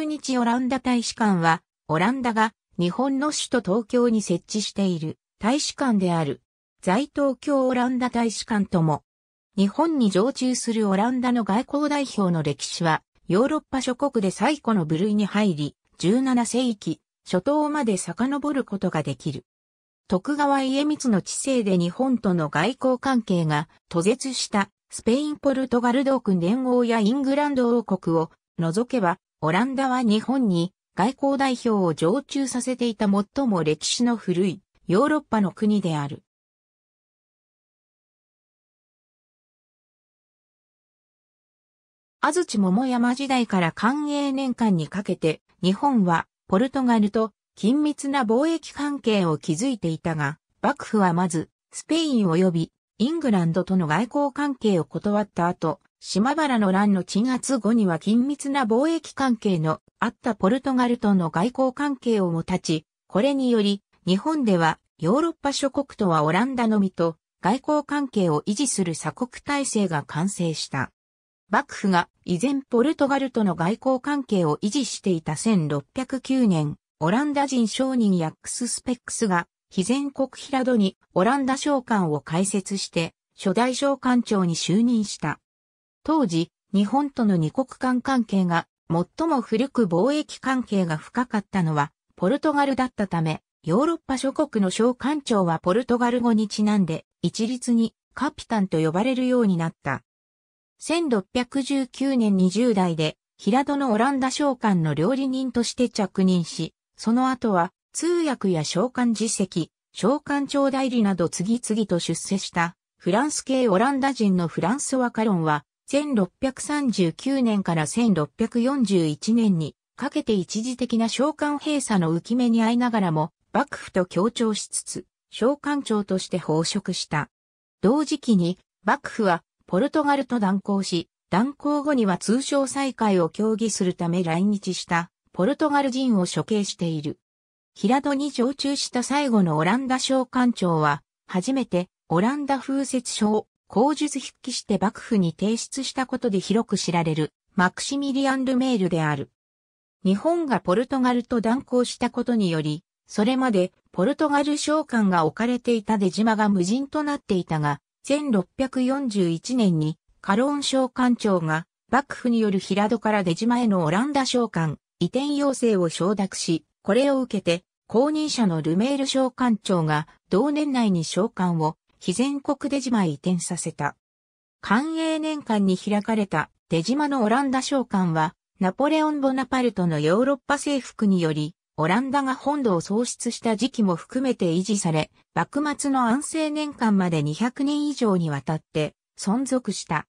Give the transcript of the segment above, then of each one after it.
中日オランダ大使館は、オランダが日本の首都東京に設置している大使館である、在東京オランダ大使館とも、日本に常駐するオランダの外交代表の歴史は、ヨーロッパ諸国で最古の部類に入り、17世紀、初頭まで遡ることができる。徳川家光の治世で日本との外交関係が途絶したスペインポルトガル同君連合やイングランド王国を除けばオランダは日本に外交代表を常駐させていた最も歴史の古いヨーロッパの国である。安土桃山時代から寛永年間にかけて、日本はポルトガルと緊密な貿易関係を築いていたが、幕府はまず、スペイン及びイングランドとの外交関係を断った後、島原の乱の鎮圧後には緊密な貿易関係のあったポルトガルとの外交関係をも立ち、これにより、日本ではヨーロッパ諸国とはオランダのみと外交関係を維持する鎖国体制が完成した。幕府が依然ポルトガルとの外交関係を維持していた1609年、オランダ人商人ヤックス・スペックスが、非前国平戸にオランダ商館を開設して、初代商館長に就任した。当時、日本との二国間関係が最も古く貿易関係が深かったのはポルトガルだったため、ヨーロッパ諸国の小官庁はポルトガル語にちなんで一律にカピタンと呼ばれるようになった。1619年20代で平戸のオランダ商館の料理人として着任し、その後は通訳や召喚実績、召喚長代理など次々と出世したフランス系オランダ人のフランス・ワ・カロンは1639年から1641年にかけて一時的な召喚閉鎖の浮き目に遭いながらも、幕府と協調しつつ、召喚長として奉職した。同時期に、幕府はポルトガルと断交し、断交後には通商再開を協議するため来日したポルトガル人を処刑している。平戸に常駐した最後のオランダ商館長は、初めてオランダ風雪症口述筆記して幕府に提出したことで広く知られるマクシミリアン・ルメールである。日本がポルトガルと断交したことにより、それまでポルトガル商館が置かれていた出島が無人となっていたが、1641年にカローン商館長が幕府による平戸から出島へのオランダ商館移転要請を承諾し、これを受けて公認者のルメール商館長が同年内に商館を非全国出島へ移転させた。寛永年間に開かれた出島のオランダ商館は、ナポレオン・ボナパルトのヨーロッパ征服により、オランダが本土を喪失した時期も含めて維持され、幕末の安政年間まで200年以上にわたって存続した。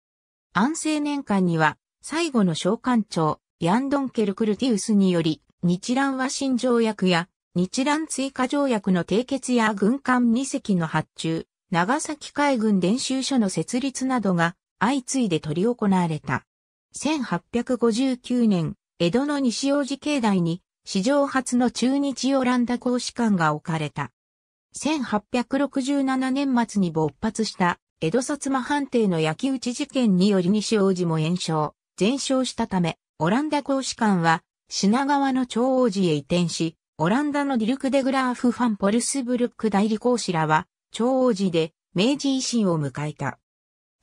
安政年間には、最後の召喚長、ヤンドン・ケルクルティウスにより、日蘭和親条約や、日蘭追加条約の締結や軍艦2隻の発注、長崎海軍練習所の設立などが相次いで取り行われた。1859年、江戸の西大路境内に史上初の中日オランダ公使館が置かれた。1867年末に勃発した江戸薩摩藩邸の焼き討ち事件により西王子も炎焼、全焼したため、オランダ公使館は品川の長王子へ移転し、オランダのディルク・デグラーフ・ファン・ポルスブルック代理公使らは長王寺で明治維新を迎えた。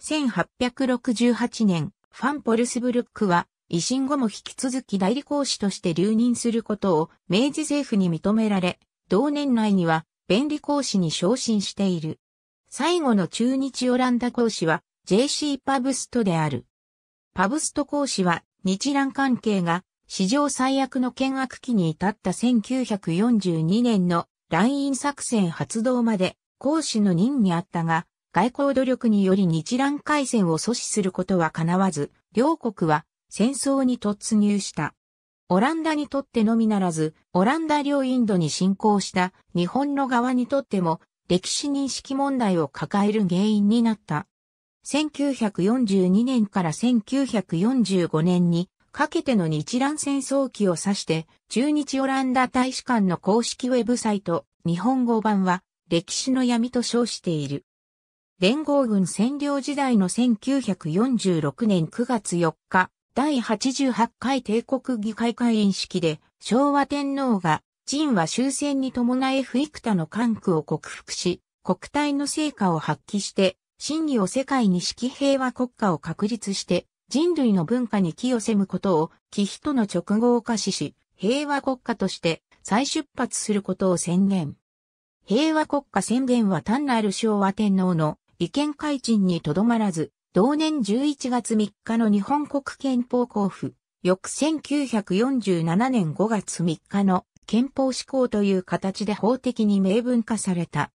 1868年、ファンポルスブルックは維新後も引き続き代理講師として留任することを明治政府に認められ、同年内には便利講師に昇進している。最後の中日オランダ講師は JC パブストである。パブスト講師は日蘭関係が史上最悪の険悪期に至った1942年のライン作戦発動まで講師の任にあったが、外交努力により日蘭海戦を阻止することは叶わず、両国は戦争に突入した。オランダにとってのみならず、オランダ領インドに侵攻した日本の側にとっても歴史認識問題を抱える原因になった。1942年から1945年にかけての日蘭戦争期を指して、中日オランダ大使館の公式ウェブサイト、日本語版は歴史の闇と称している。連合軍占領時代の1946年9月4日、第88回帝国議会会員式で、昭和天皇が、陳は終戦に伴え不幾多の関区を克服し、国体の成果を発揮して、真理を世界に式平和国家を確立して、人類の文化に寄与せむことを、忌避との直後を可視し、平和国家として再出発することを宣言。平和国家宣言は単なる昭和天皇の意見改陳にとどまらず、同年11月3日の日本国憲法交付、翌1947年5月3日の憲法施行という形で法的に明文化された。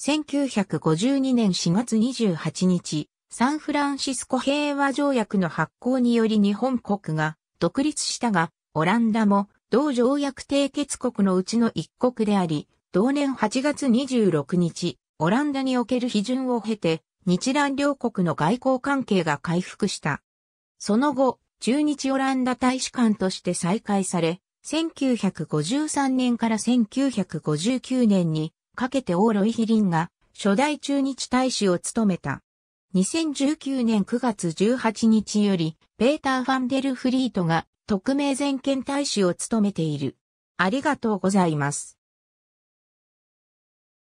1952年4月28日、サンフランシスコ平和条約の発行により日本国が独立したが、オランダも同条約締結国のうちの一国であり、同年8月26日、オランダにおける批准を経て、日蘭両国の外交関係が回復した。その後、中日オランダ大使館として再開され、1953年から1959年にかけてオーロイヒリンが初代中日大使を務めた。2019年9月18日より、ペーター・ファンデル・フリートが特命全権大使を務めている。ありがとうございます。